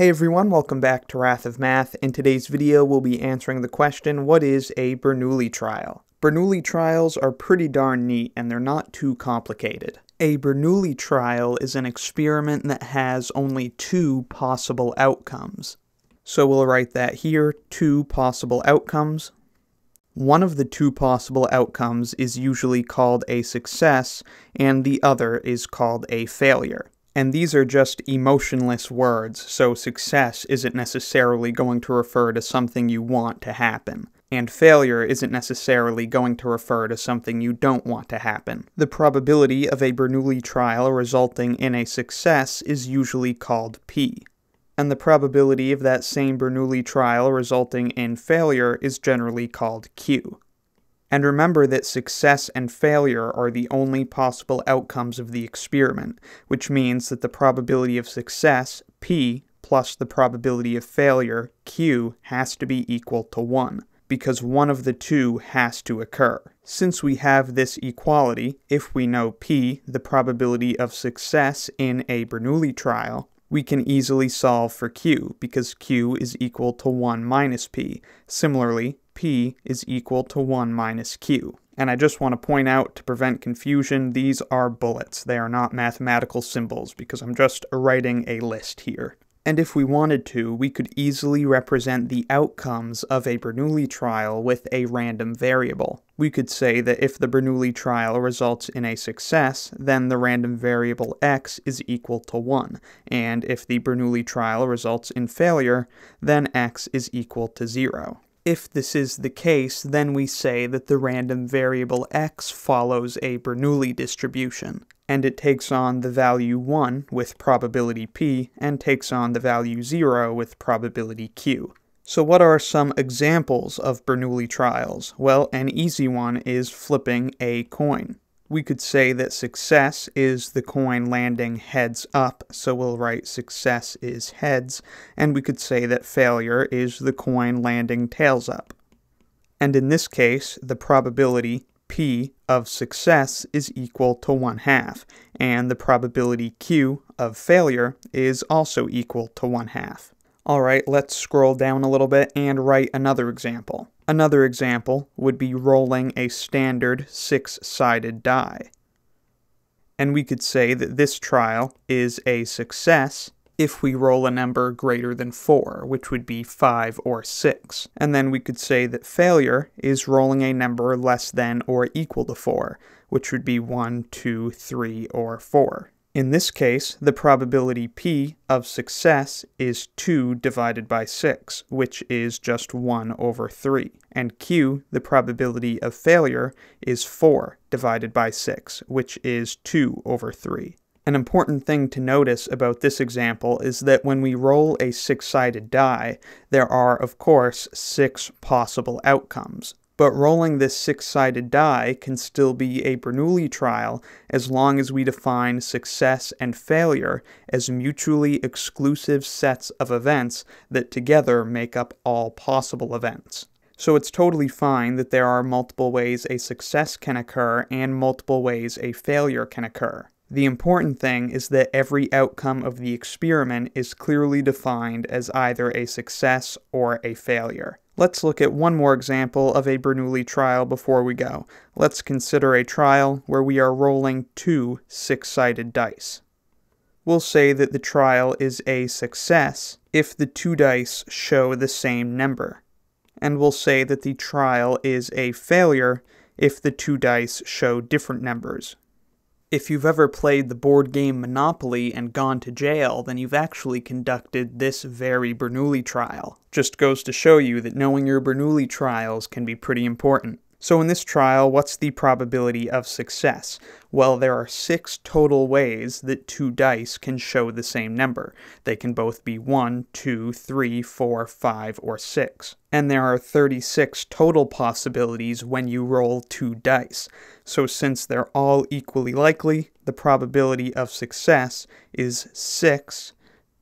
Hey everyone, welcome back to Wrath of Math. In today's video, we'll be answering the question, what is a Bernoulli trial? Bernoulli trials are pretty darn neat, and they're not too complicated. A Bernoulli trial is an experiment that has only two possible outcomes. So we'll write that here, two possible outcomes. One of the two possible outcomes is usually called a success, and the other is called a failure. And these are just emotionless words, so success isn't necessarily going to refer to something you want to happen. And failure isn't necessarily going to refer to something you don't want to happen. The probability of a Bernoulli trial resulting in a success is usually called P. And the probability of that same Bernoulli trial resulting in failure is generally called Q and remember that success and failure are the only possible outcomes of the experiment, which means that the probability of success, p, plus the probability of failure, q, has to be equal to 1, because one of the two has to occur. Since we have this equality, if we know p, the probability of success in a Bernoulli trial, we can easily solve for q, because q is equal to 1 minus p. Similarly, P is equal to 1 minus Q. And I just want to point out, to prevent confusion, these are bullets. They are not mathematical symbols, because I'm just writing a list here. And if we wanted to, we could easily represent the outcomes of a Bernoulli trial with a random variable. We could say that if the Bernoulli trial results in a success, then the random variable x is equal to 1, and if the Bernoulli trial results in failure, then x is equal to 0. If this is the case, then we say that the random variable x follows a Bernoulli distribution, and it takes on the value 1 with probability p, and takes on the value 0 with probability q. So what are some examples of Bernoulli trials? Well, an easy one is flipping a coin. We could say that success is the coin landing heads up, so we'll write success is heads, and we could say that failure is the coin landing tails up. And in this case, the probability P of success is equal to 1 half, and the probability Q of failure is also equal to 1 half. Alright, let's scroll down a little bit and write another example. Another example would be rolling a standard six-sided die. And we could say that this trial is a success if we roll a number greater than 4, which would be 5 or 6. And then we could say that failure is rolling a number less than or equal to 4, which would be 1, 2, 3, or 4. In this case, the probability p of success is 2 divided by 6, which is just 1 over 3. And q, the probability of failure, is 4 divided by 6, which is 2 over 3. An important thing to notice about this example is that when we roll a six-sided die, there are, of course, six possible outcomes but rolling this six-sided die can still be a Bernoulli trial as long as we define success and failure as mutually exclusive sets of events that together make up all possible events. So it's totally fine that there are multiple ways a success can occur and multiple ways a failure can occur. The important thing is that every outcome of the experiment is clearly defined as either a success or a failure. Let's look at one more example of a Bernoulli trial before we go. Let's consider a trial where we are rolling two six-sided dice. We'll say that the trial is a success if the two dice show the same number. And we'll say that the trial is a failure if the two dice show different numbers. If you've ever played the board game Monopoly and gone to jail, then you've actually conducted this very Bernoulli trial. Just goes to show you that knowing your Bernoulli trials can be pretty important. So in this trial, what's the probability of success? Well, there are six total ways that two dice can show the same number. They can both be 1, 2, 3, 4, 5, or 6. And there are 36 total possibilities when you roll two dice. So since they're all equally likely, the probability of success is 6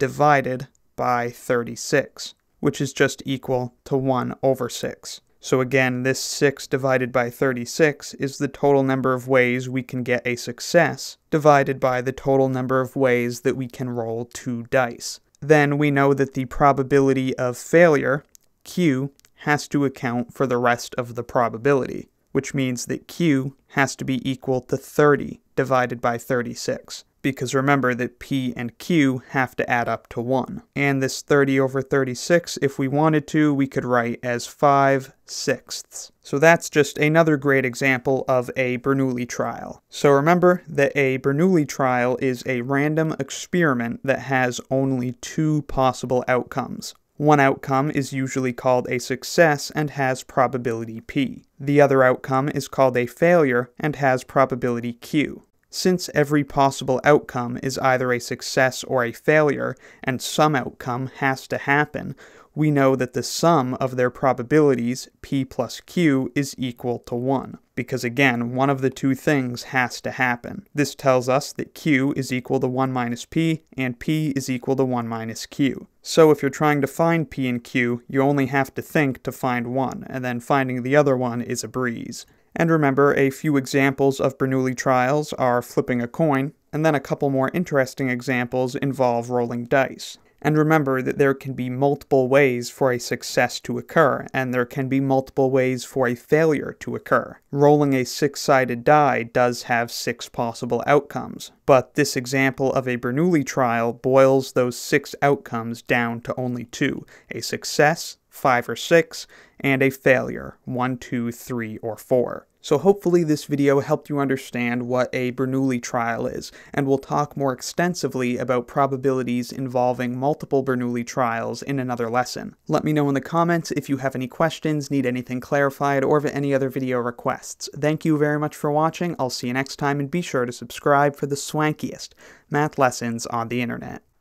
divided by 36, which is just equal to 1 over 6. So again, this 6 divided by 36 is the total number of ways we can get a success, divided by the total number of ways that we can roll two dice. Then we know that the probability of failure, Q, has to account for the rest of the probability, which means that Q has to be equal to 30 divided by 36 because remember that p and q have to add up to 1. And this 30 over 36, if we wanted to, we could write as 5 sixths. So that's just another great example of a Bernoulli trial. So remember that a Bernoulli trial is a random experiment that has only two possible outcomes. One outcome is usually called a success and has probability p. The other outcome is called a failure and has probability q since every possible outcome is either a success or a failure, and some outcome has to happen, we know that the sum of their probabilities, p plus q, is equal to 1, because again, one of the two things has to happen. This tells us that q is equal to 1 minus p, and p is equal to 1 minus q. So if you're trying to find p and q, you only have to think to find one, and then finding the other one is a breeze. And remember, a few examples of Bernoulli trials are flipping a coin, and then a couple more interesting examples involve rolling dice. And remember that there can be multiple ways for a success to occur, and there can be multiple ways for a failure to occur. Rolling a six sided die does have six possible outcomes, but this example of a Bernoulli trial boils those six outcomes down to only two a success, 5 or 6, and a failure, 1, 2, 3, or 4. So hopefully this video helped you understand what a Bernoulli trial is, and we'll talk more extensively about probabilities involving multiple Bernoulli trials in another lesson. Let me know in the comments if you have any questions, need anything clarified, or any other video requests. Thank you very much for watching, I'll see you next time, and be sure to subscribe for the swankiest math lessons on the internet.